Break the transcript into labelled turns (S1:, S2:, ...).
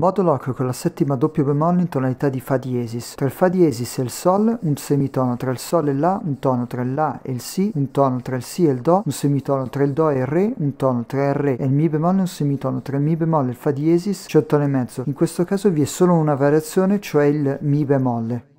S1: modulo acque con la settima doppio bemolle in tonalità di Fa diesis. Tra il Fa diesis e il Sol un semitono, tra il Sol e La un tono, tra il La e il Si un tono, tra il Si e il Do un semitono, tra il Do e il Re un tono, tra il Re e il Mi bemolle un semitono, tra il Mi bemolle e il Fa diesis c'è un tono e mezzo. In questo caso vi è solo una variazione, cioè il Mi bemolle.